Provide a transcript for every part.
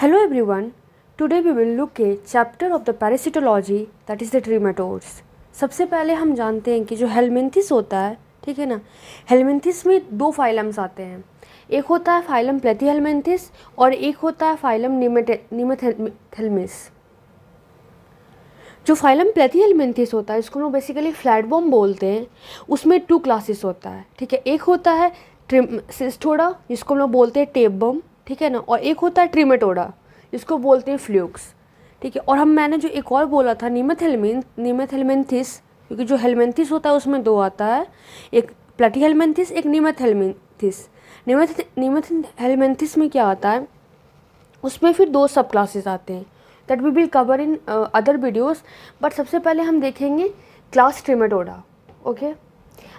Hello everyone. Today we will look at chapter of the parasitology that is the trematodes. सबसे पहले हम जानते हैं कि जो हेलमेंथिस होता है ठीक है ना हेलमेंथिस में दो फाइलम्स आते हैं एक होता है फाइलम प्लेथी हेलमेंथिस और एक होता है फाइलम निमेथेलमिस जो फाइलम प्लेथी हेलमेंथिस होता है इसको हम बेसिकली फ्लैटबॉम बोलते हैं उसमें टू क्लासेस होता है ठीक है एक होता है ट्रिम सिस्टोडा जिसको हम लोग बोलते हैं टेप बम ठीक है ना और एक होता है ट्रीमेटोडा इसको बोलते हैं फ्ल्यूक्स ठीक है और हम मैंने जो एक और बोला था नीमथ हेलमेंथिस क्योंकि जो हेलमेंथिस होता है उसमें दो आता है एक प्लेटी हेलमेंथिस एक नीमेथेलमेंथिस नीमथ नीमथ हेलमेंथिस में क्या आता है उसमें फिर दो सब क्लासेस आते हैं that we will cover in other videos but सबसे पहले हम देखेंगे क्लास ट्रीमेटोडा ओके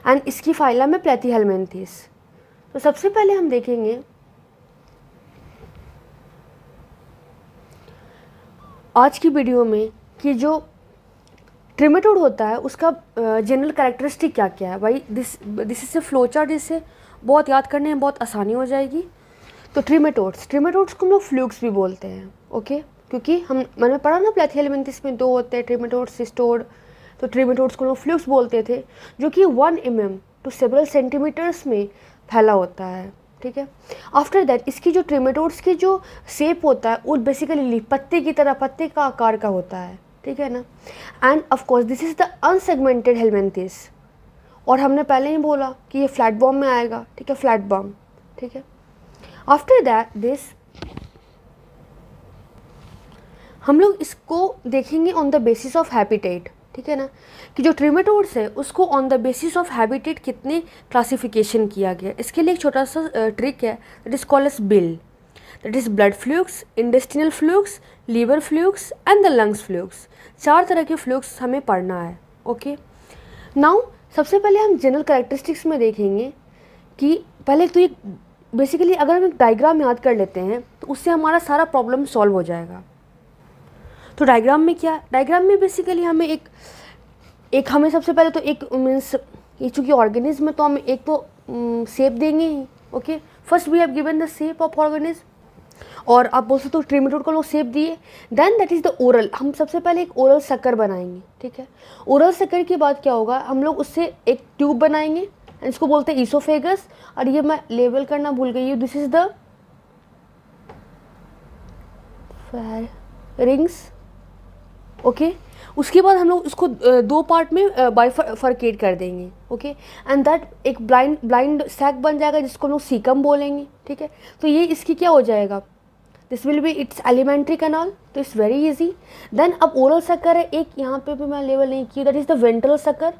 एंड इसकी फाइला में प्लेथी हेलमेंथिस तो सबसे पहले हम देखेंगे आज की वीडियो में कि जो ट्रिमेटोड होता है उसका जनरल कैरेक्टरिस्टिक क्या क्या है भाई दिस दिस इससे फ्लो चार्ट जिससे बहुत याद करने में बहुत आसानी हो जाएगी तो ट्रिमेटोड्स ट्रीमेटोड्स को हम लोग फ्लूक्स भी बोलते हैं ओके क्योंकि हम मैंने पढ़ा ना प्लेथियलिमेंटिस में दो होते हैं ट्रीमेटोड्स सिस्टोड तो ट्रीमेटोड्स को हम लोग फ्लूक्स बोलते थे जो कि one M M to several centimetres में फैला होता है ठीक है आफ्टर दैट इसकी जो ट्रेमेटोड्स की जो सेप होता है वो बेसिकली लीफ पत्ते की तरह पत्ते का आकार का होता है ठीक है ना and of course this is the unsegmented helminthes और हमने पहले ही बोला कि ये फ्लैट बॉम में आएगा ठीक है फ्लैट बॉम ठीक है आफ्टर दैट दिस हम लोग इसको देखेंगे on the basis of habitat ठीक है ना कि जो ट्रीमेटोड्स है उसको on the basis of habitat कितने क्लासिफिकेशन किया गया इसके लिए एक छोटा सा ट्रिक है that is call as bill that is blood flukes intestinal flukes liver flukes and the lungs flukes चार तरह के फ्लूक्स हमें पढ़ना है ओके नाउ सबसे पहले हम जनरल करेक्टरिस्टिक्स में देखेंगे कि पहले तो एक बेसिकली अगर हम एक डायग्राम याद कर लेते हैं तो उससे हमारा सारा प्रॉब्लम सॉल्व हो जाएगा तो डायग्राम में क्या डायग्राम में बेसिकली हमें एक एक हमें सबसे पहले तो एक मीन्स ये चूँकि ऑर्गेनिज्म है तो हम एक तो सेप mm, देंगे ही okay first we have given the shape of organism और आप बोल सकते हो ट्रीमेटोड को लोग सेप दिए then that is the oral हम सबसे पहले एक ओरल सक्कर बनाएंगे ठीक है ओरल सक्कर के बाद क्या होगा हम लोग उससे एक ट्यूब बनाएंगे इसको बोलते हैं ईसोफेगस और ये मैं लेबल करना भूल गई हूँ this is the rings okay उसके बाद हम लोग इसको दो पार्ट में बाई फर्केट कर देंगे ओके एंड दैट एक ब्लाइंड ब्लाइंड सैक बन जाएगा जिसको हम लोग सीकम बोलेंगे ठीक है तो ये इसकी क्या हो जाएगा this will be it's alimentary canal तो इट्स वेरी इजी देन अब ओरल सकर है एक यहाँ पे भी मैं लेवल नहीं की that is the ventral sucker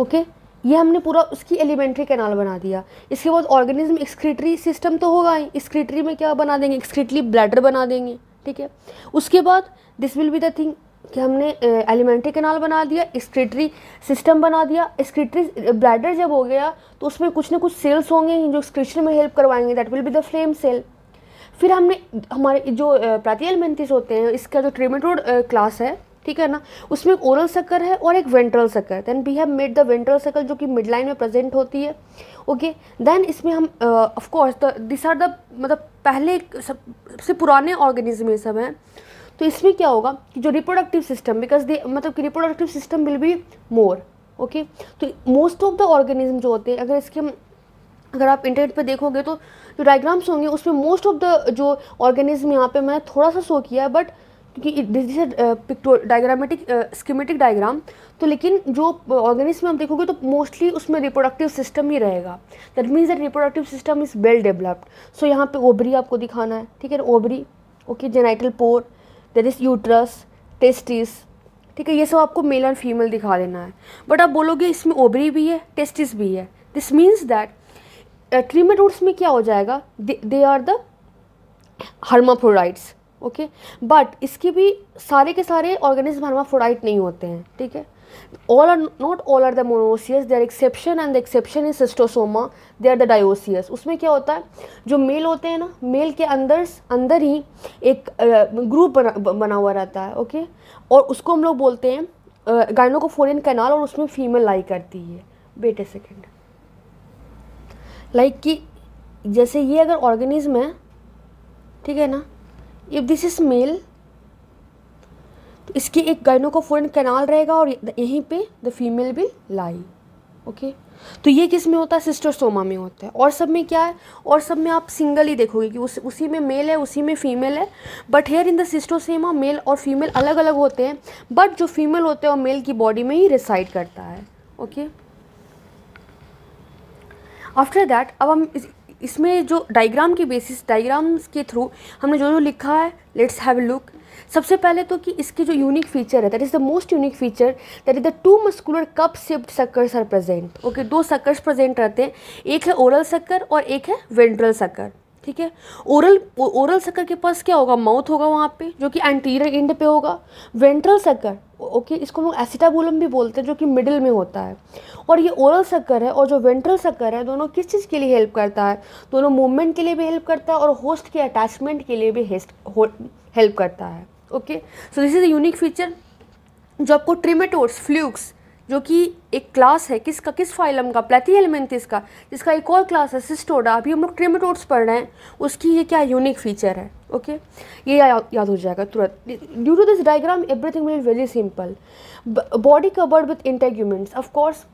okay ये हमने पूरा उसकी एलिमेंट्री कैनाल बना दिया इसके बाद ऑर्गेनिज्म एक्सक्रीटरी सिस्टम तो होगा ही एक्सक्रीटरी में क्या बना देंगे एक्सक्रीटरी ब्लैडर बना देंगे ठीक है उसके बाद this will be the thing कि हमने एलिमेंट्री कैनाल बना दिया एक्सक्रीटरी सिस्टम बना दिया एक्सक्रीटरी ब्लैडर जब हो गया तो उसमें कुछ ना कुछ सेल्स होंगे जो एक्सक्रीशन में हेल्प करवाएंगे that will be the flame cell फिर हमने हमारे जो प्रातियल मेंथिस होते हैं इसका जो ट्रीमेटोड क्लास है ठीक है ना उसमें एक ओरल सकर है और एक ventral sucker then we have made the ventral sucker जो कि मिड लाइन में प्रेजेंट होती है ओके देन इसमें हम ऑफकोर्स दिस आर द मतलब पहले सब, सबसे पुराने ऑर्गेनिज्म ये सब हैं तो इसमें क्या होगा कि जो रिप्रोडक्टिव सिस्टम बिकॉज दे मतलब कि reproductive system will be more okay तो मोस्ट ऑफ द ऑर्गेनिज्म जो होते हैं अगर इसके हम अगर आप इंटरनेट पे देखोगे तो जो डायग्राम्स होंगे उसमें मोस्ट ऑफ द जो ऑर्गेनिज्म यहाँ पे मैंने थोड़ा सा शो किया है बट क्योंकि this is picto diagrammatic schematic diagram तो लेकिन जो ऑर्गेनिज्म में हम देखोगे तो मोस्टली उसमें रिप्रोडक्टिव सिस्टम ही रहेगा that means that reproductive system is well developed so यहाँ पे ओबरी आपको दिखाना है ठीक है ovary okay genital pore that is uterus testis ठीक है ये सब आपको मेल और फीमेल दिखा देना है बट आप बोलोगे इसमें ओबरी भी है टेस्टिस भी है this means that trematodes में क्या हो जाएगा they are the hermaphrodites okay but इसके भी सारे के सारे ऑर्गेनिज्म हर्माफोडाइट नहीं होते हैं ठीक है all are not all are the monoecious they are exception and the exception is Schistosoma they are the dioecious उसमें क्या होता है जो मेल होते हैं ना मेल के अंदर अंदर ही एक ग्रुप बना बना हुआ रहता है ओके और उसको हम लोग बोलते हैं गायनों को फोरियन कैनाल और उसमें फीमेल लाई करती है बेटे सेकेंड लाइक कि जैसे ये अगर ऑर्गेनिज्म है ठीक है ना इफ़ दिस इज़ मेल तो इसकी एक गाइनो का फोरन कैनाल रहेगा और यहीं पे the female will lie okay तो ये किस में होता है सिस्टोसोमा में होता है और सब में क्या है और सब में आप सिंगल ही देखोगे कि उस उसी में मेल है उसी में फीमेल है but here in the Schistosoma male और फीमेल अलग अलग होते हैं बट जो फीमेल होते हैं वो मेल की बॉडी में ही रिसाइड करता है ओके आफ्टर दैट अब हम इसमें जो डायग्राम के बेसिस डायग्राम्स के थ्रू हमने जो जो लिखा है लेट्स हैव लुक सबसे पहले तो कि इसके जो यूनिक फीचर है that is the most unique feature that is the two muscular cup shaped suckers are present okay दो सकर्स प्रेजेंट रहते हैं एक है ओरल सक्कर और एक है वेंट्रल सक्कर ठीक है ओरल ओरल सक्कर के पास क्या होगा माउथ होगा वहाँ पे जो कि एंटीरियर इंड पे होगा वेंट्रल सक्कर ओके इसको लोग एसिटाबुलम भी बोलते हैं जो कि मिडिल में होता है और ये ओरल सक्कर है और जो वेंट्रल सक्कर है दोनों किस चीज़ के लिए हेल्प करता है दोनों मूवमेंट के लिए भी हेल्प करता है और होस्ट के अटैचमेंट के लिए भी हेल्प करता है okay so this is a unique feature जो आपको ट्रीमेटोर्स फ्लूक्स जो कि एक क्लास है किसका किस फाइलम का प्लेथी एलिमेंटिस का जिसका एक और क्लास है सिस्टोडा अभी हम लोग ट्रेमेटोड्स पढ़ रहे हैं उसकी ये क्या यूनिक फीचर है ओके ये या, याद हो जाएगा तुरंत due to this diagram everything will very simple body covered with integuments of course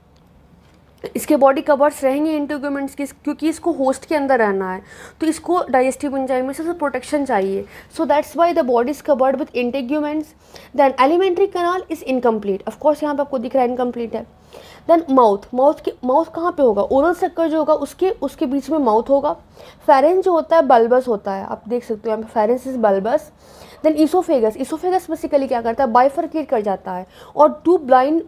इसके बॉडी कवर्स रहेंगे इंटोग्यूमेंट्स की क्योंकि इसको होस्ट के अंदर रहना है तो इसको डाइजेस्टिव इंजाइम से प्रोटेक्शन चाहिए so that's why the body is covered with integuments then alimentary canal is incomplete of course यहाँ पर आपको दिख रहा है इनकम्प्लीट है देन माउथ माउथ के माउथ कहाँ पे होगा ओरल सक्कर जो होगा उसके उसके बीच में माउथ होगा फेरेंस जो होता है बल्बस होता है आप देख सकते हो यहाँ पे pharynx is bulbous then oesophagus oesophagus basically क्या करता है बाइफरकेट कर जाता है और टू ब्लाइंड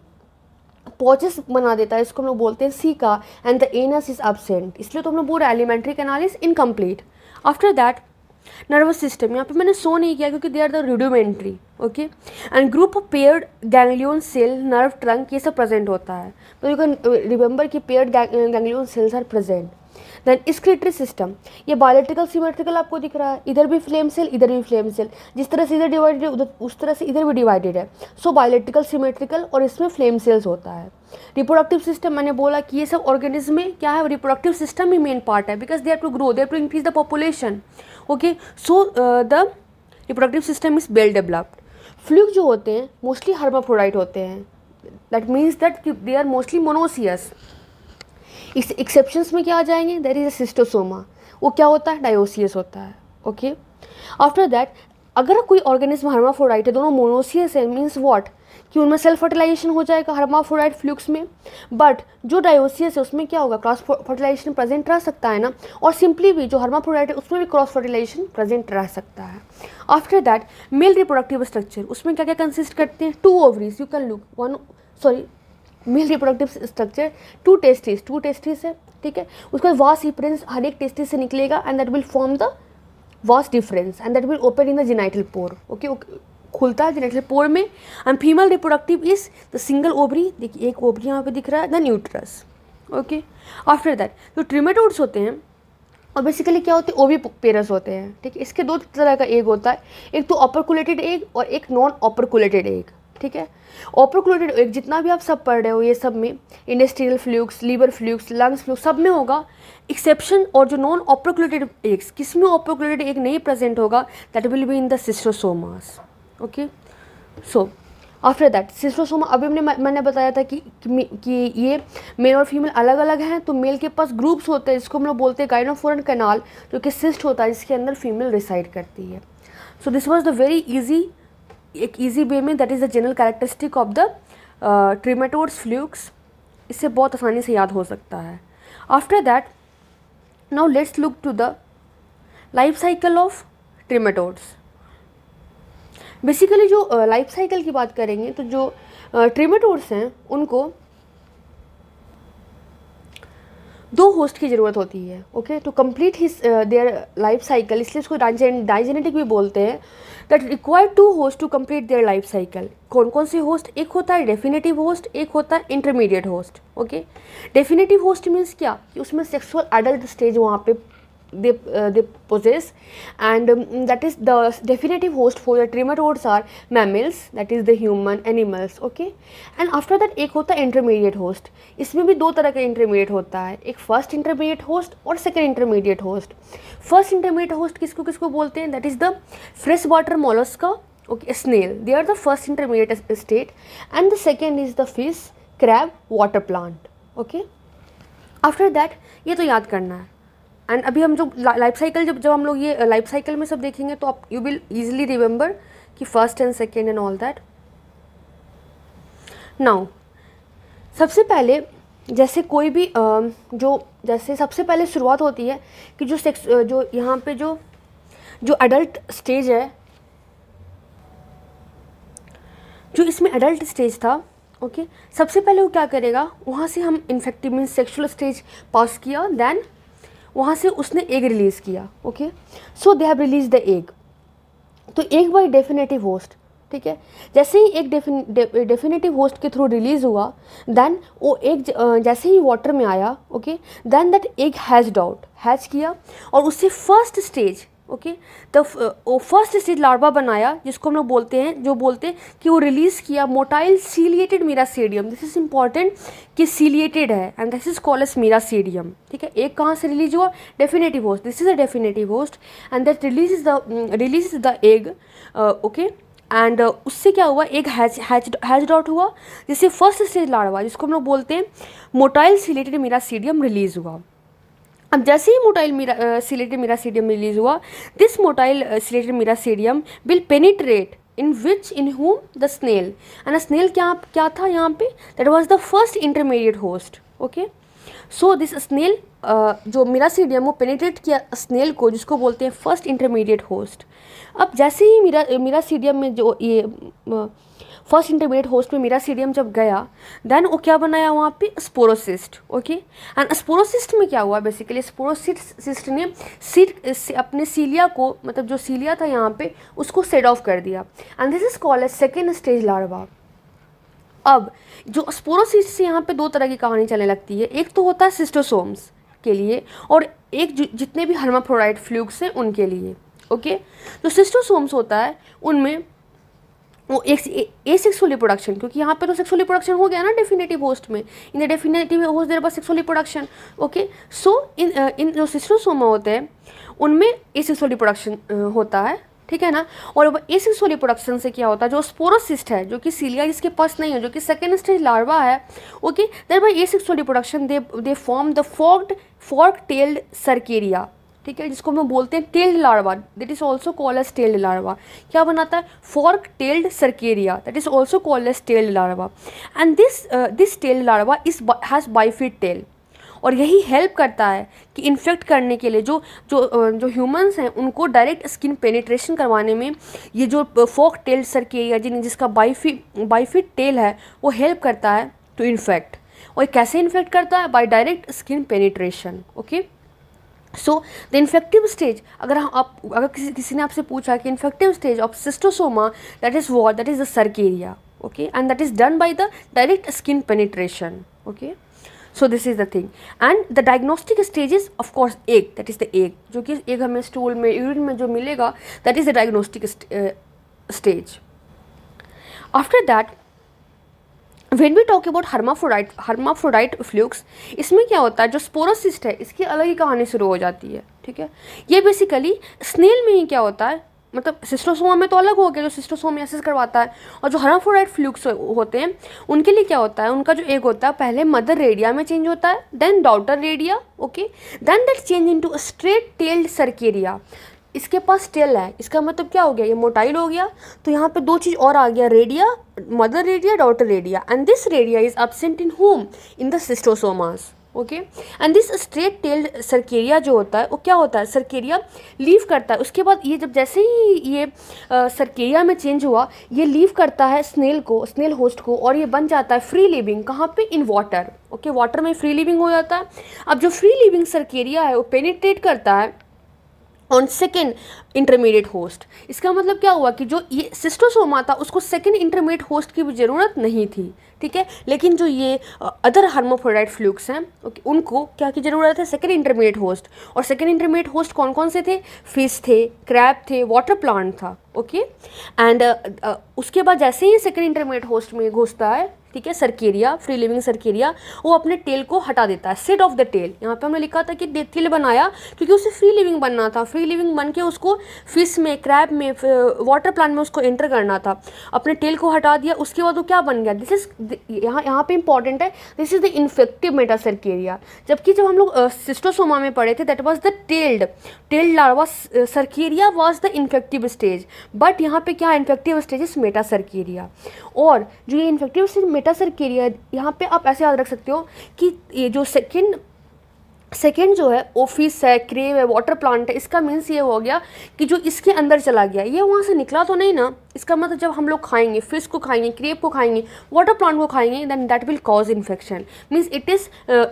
पॉचेस बना देता है इसको हम लोग बोलते हैं caeca and the anus is absent इसलिए तो हम लोग बोल रहे alimentary canal is incomplete after that nervous system यहाँ पे मैंने सो नहीं किया क्योंकि they are the rudimentary okay and group of paired ganglion cell nerve trunk ये सब प्रेजेंट होता है तो यू कैन रिमेंबर कि paired ganglion cells are present then excretory system ये बायोलिटिकल सिमेट्रिकल आपको दिख रहा है इधर भी फ्लेम सेल इधर भी फ्लेम सेल जिस तरह से इधर डिवाइडेड है उधर उस तरह से इधर भी डिवाइडेड है सो बायोलिटिकल सिमेट्रिकल और इसमें फ्लेम सेल्स होता है रिप्रोडक्टिव सिस्टम मैंने बोला कि ये सब ऑर्गेनिज्म में क्या है रिप्रोडक्टिव सिस्टम ही मेन पार्ट है because they have to grow they have to increase the population okay so the reproductive system is well developed fluke जो होते हैं मोस्टली हर्माफ्रोडाइट होते हैं that means that they are mostly monoecious इस exceptions में क्या आ जाएंगे देर इज़ अ सिस्टोसोमा वो क्या होता है डायोसियस होता है ओके आफ्टर दैट अगर कोई ऑर्गेनिज्म हर्माफोराइट है दोनों मोनोसियस है मीन्स वॉट कि उनमें सेल्फ फर्टिलाइजेशन हो जाएगा हर्माफोराइट फ्लूक्स में बट जो डायोसियस है उसमें क्या होगा क्रॉस फर्टिलाइजेशन प्रेजेंट रह सकता है ना और सिंपली भी जो हर्माफोराइट है उसमें भी क्रॉस फर्टिलाइजेशन प्रेजेंट रह सकता है after that male reproductive structure उसमें क्या क्या कंसिस्ट करते हैं two ovaries you can look one sorry male reproductive structure two testis two testis है ठीक है उसके बाद वॉस हिपरेंस हर एक टेस्टिस से निकलेगा and that will form the vas deferens and that will open in the genital pore okay खुलता है जिनाइटल पोर में and female reproductive is the single ovary देखिए एक ओबरी यहाँ पे दिख रहा है the uterus okay after that जो ट्रिमेटोड्स होते हैं और बेसिकली क्या होते हैं ओवी पेरस होते हैं ठीक है इसके दो तरह का एग होता है एक तो ऑपरकुलेटेड एग और एक नॉन ऑपरकुलेटेड एग ठीक है ओप्रोक्लोटेड एक जितना भी आप सब पढ़ रहे हो ये सब में intestinal flukes liver flukes lungs flukes सब में होगा एक्सेप्शन और जो नॉन ओप्रोक्लोटेड एग्स किस में ओप्रोक्लोटेड एग नहीं प्रेजेंट होगा that will be in the Schistosomas okay so after that Schistosoma अभी हमने मैंने बताया था कि कि ये मेल और फीमेल अलग अलग हैं तो मेल के पास ग्रुप्स होते हैं जिसको हम लोग बोलते हैं गाइनोफोरन कैनाल जो कि सिस्ट होता है जिसके अंदर फीमेल रिसाइड करती है so this was the very easy एक ईजी वे में that is the general characteristic of the trematodes flukes इससे बहुत आसानी से याद हो सकता है after that now let's look to the life cycle of trematodes basically जो लाइफ uh, साइकिल की बात करेंगे तो जो ट्रीमेटोर्स uh, हैं उनको दो होस्ट की ज़रूरत होती है okay to complete his their life cycle इसलिए उसको डाइजेनेटिक भी बोलते हैं that require two host to complete their life cycle कौन कौन से होस्ट एक होता है डेफिनेटिव होस्ट एक होता है intermediate host okay definitive host means क्या कि उसमें सेक्सुअल एडल्ट स्टेज वहाँ पे they uh, they possess and um, that is the definitive host for the trematodes are mammals that is the human animals okay and after that ek hota intermediate host isme bhi do tarah ka intermediate hota hai ek first intermediate host और second intermediate host first intermediate host kisko kisko bolte hain that is the fresh water mollusca okay snail they are the first intermediate state and the second is the fish crab water plant okay after that ye to yaad karna hai and अभी हम जो life cycle जब जब हम लोग ये life cycle में सब देखेंगे तो आप यू विल ईजिली रिमेंबर कि first and second and all that now सबसे पहले जैसे कोई भी जो जैसे सबसे पहले शुरुआत होती है कि जो सेक्स जो यहाँ पे जो जो अडल्ट स्टेज है जो इसमें अडल्ट स्टेज था ओके सबसे पहले वो क्या करेगा वहाँ से हम infective mean sexual stage pass किया देन वहाँ से उसने एग रिलीज़ किया okay so they have release the egg तो एग बाई डेफिनेटिव होस्ट ठीक है जैसे ही एक डेफिनेटिव होस्ट के थ्रू रिलीज हुआ देन वो एक जैसे ही वाटर में आया okay then that egg has डाउट हैज किया और उससे फर्स्ट स्टेज ओके तो फर्स्ट स्टेज लार्वा बनाया जिसको हम लोग बोलते हैं जो बोलते हैं कि वो रिलीज़ किया motile ciliated miracidium this is important कि सीलिएटेड है and this is call as miracidium ठीक है एक कहाँ से रिलीज हुआ definitive host this is a definitive host and that release is the release is the egg okay and uh, उससे क्या हुआ एक हैच डॉट हुआ जिससे फर्स्ट स्टेज लार्वा जिसको हम लोग बोलते हैं motile ciliated miracidium release हुआ अब जैसे ही मोटाइल मीरा सिलेटेड मीरासीडियम रिलीज हुआ this motile ciliated miracidium will penetrate in which in whom the snail and snail क्या क्या था यहाँ पे that was the first intermediate host okay so this snail जो मीरासीडियम वो पेनिट्रेट किया स्नेल को जिसको बोलते हैं फर्स्ट इंटरमीडिएट होस्ट अब जैसे ही मीरा मीरासीडियम में जो ये uh, फर्स्ट इंटरमीडिएट होस्ट में मेरा सीडियम जब गया देन वो क्या बनाया वहाँ पे स्पोरोसिस्ट ओके एंड स्पोरोसिस्ट में क्या हुआ बेसिकली स्पोरोसिस्ट ने सीट अपने सीलिया को मतलब जो सीलिया था यहाँ पे उसको सेड ऑफ कर दिया and this is called as second stage larva अब जो स्पोरोसिस्ट से यहाँ पे दो तरह की कहानी चलने लगती है एक तो होता है सिस्टोसोम्स के लिए और एक जितने भी हर्माफ्रोडाइट फ्लूक्स हैं उनके लिए ओके जो सिस्टोसोम्स होता है उनमें वो ए, ए सेक्सुअल रिप्रोडक्शन क्योंकि यहाँ पे तो सेक्सुअल रिप्रोडक्शन हो गया ना डेफिनेटिव होस्ट में in the definitive host there pass sexual reproduction okay so in in जो सिस्टोसोमा होते हैं उनमें ए सेक्सुअल रिप्रोडक्शन uh, होता है ठीक है ना और ए सेक्सुअल रिप्रोडक्शन से क्या होता है जो स्पोरोसिस्ट है जो कि सीलिया जिसके पास नहीं है जो कि सेकेंड स्टेज लार्वा है okay there by asexual reproduction they they form the फॉर्ड फॉर्क टेल्ड सर्केरिया ठीक है जिसको हम बोलते हैं tailed larva that is also call as tailed larva क्या बनाता है fork tailed cercaria that is also call as tailed larva and this this tailed larva is has bifid tail और यही हेल्प करता है कि इन्फेक्ट करने के लिए जो जो uh, जो ह्यूमंस हैं उनको डायरेक्ट स्किन पेनिट्रेशन करवाने में ये जो फोक टेल सर्केरिया जिन जिसका बाईफिट बाईफिट टेल है वो हेल्प करता है टू इन्फेक्ट और कैसे इन्फेक्ट करता है by direct skin penetration okay so the infective stage अगर हम आप अगर किसी किसी ने आपसे पूछा कि infective stage of Schistosoma that is what that is the cercaria okay and that is done by the direct skin penetration okay so this is the thing and the diagnostic stage is of course egg that is the egg जो कि egg हमें stool में urine में जो मिलेगा that is the diagnostic stage after that when we talk about hermaphrodite hermaphrodite flukes इसमें क्या होता है जो स्पोरोसिस्ट है इसकी अलग ही कहानी शुरू हो जाती है ठीक है ये बेसिकली स्नेल में ही क्या होता है मतलब सिस्टोसोमा में तो अलग हो गया जो सिस्टोसोमियासिस करवाता है और जो हर्माफ्रोडाइट फ्लूक्स होते हैं उनके लिए क्या होता है उनका जो एग होता है पहले मदर रेडिया में चेंज होता है then daughter redia okay then that change in a straight tailed cercaria इसके पास टेल है इसका मतलब क्या हो गया ये मोटाइल हो गया तो यहाँ पे दो चीज़ और आ गया redia mother redia daughter redia and this redia is absent in whom in the Schistosomas okay and this straight tailed cercaria जो होता है वो क्या होता है सर्केरिया लीव करता है उसके बाद ये जब जैसे ही ये सर्केरिया में चेंज हुआ ये लीव करता है स्नेल को स्नेल होस्ट को और ये बन जाता है फ्री लिविंग कहाँ पे इन वाटर ओके वाटर में फ्री लिविंग हो जाता है अब जो फ्री लिविंग सर्केरिया है वो पेनिट्रेट करता है ऑन सेकेंड इंटरमीडिएट होस्ट इसका मतलब क्या हुआ कि जो ये सिस्टोसोमा था उसको सेकेंड इंटरमीडिएट होस्ट की भी ज़रूरत नहीं थी ठीक है लेकिन जो ये अदर हार्मोफोडाइट फ्लूक्स हैं ओके उनको क्या की ज़रूरत है सेकेंड इंटरमीडिएट होस्ट और सेकेंड इंटरमीडिएट होस्ट कौन कौन से थे फिश थे क्रैप थे वाटर प्लांट था ओके एंड uh, uh, उसके बाद जैसे ही सेकेंड इंटरमीडिएट होस्ट में घुसता है ठीक है सर्केरिया फ्री लिविंग सर्केरिया वो अपने टेल को हटा देता है सेट ऑफ द टेल यहाँ पे हमने लिखा था कि डेथिल बनाया क्योंकि उसे फ्री लिविंग बनना था फ्री लिविंग बन के उसको फिश में क्रैब में वाटर प्लांट में उसको एंटर करना था अपने टेल को हटा दिया उसके बाद वो क्या बन गया दिस इज यहाँ यहाँ पे इंपॉर्टेंट है this is the infective metacercaria जबकि जब हम लोग सिस्टोसोमा में पढ़े थे that was the tailed tailed larva cercaria was the infective stage but यहाँ पे क्या infective stage is metacercaria और जो ये infective stage metacercaria यहाँ पे आप ऐसे याद रख सकते हो कि ये जो सेकेंड सेकेंड जो है ऑफिस है क्रेव है वाटर प्लांट है इसका मीन्स ये हो गया कि जो इसके अंदर चला गया ये वहाँ से निकला तो नहीं ना इसका मतलब जब हम लोग खाएंगे फिश को खाएंगे क्रेप को खाएंगे वाटर प्लांट को खाएंगे then that will cause infection means it is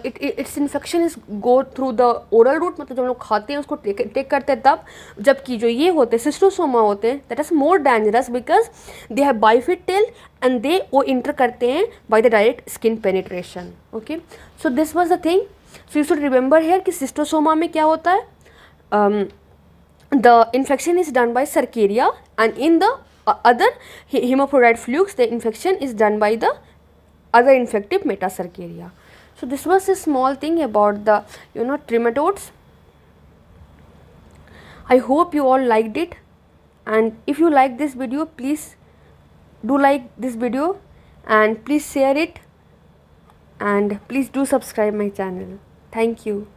it it's infection is go through the oral route मतलब जब हम लोग खाते हैं उसको टेक टेक करते हैं तब जबकि जो ये होते हैं सिस्टोसोमा होते हैं that is more dangerous because they have bifid tail and they वो इंटर करते हैं by the direct skin penetration okay so this was the thing so you should remember here कि सिस्टोसोमा में क्या होता है the infection is done by cercaria and in the hemophoride flukes the infection is done by the other infective metasarcaria so this was a small thing about the you know trematodes i hope you all liked it and if you like this video please do like this video and please share it and please do subscribe my channel Thank you.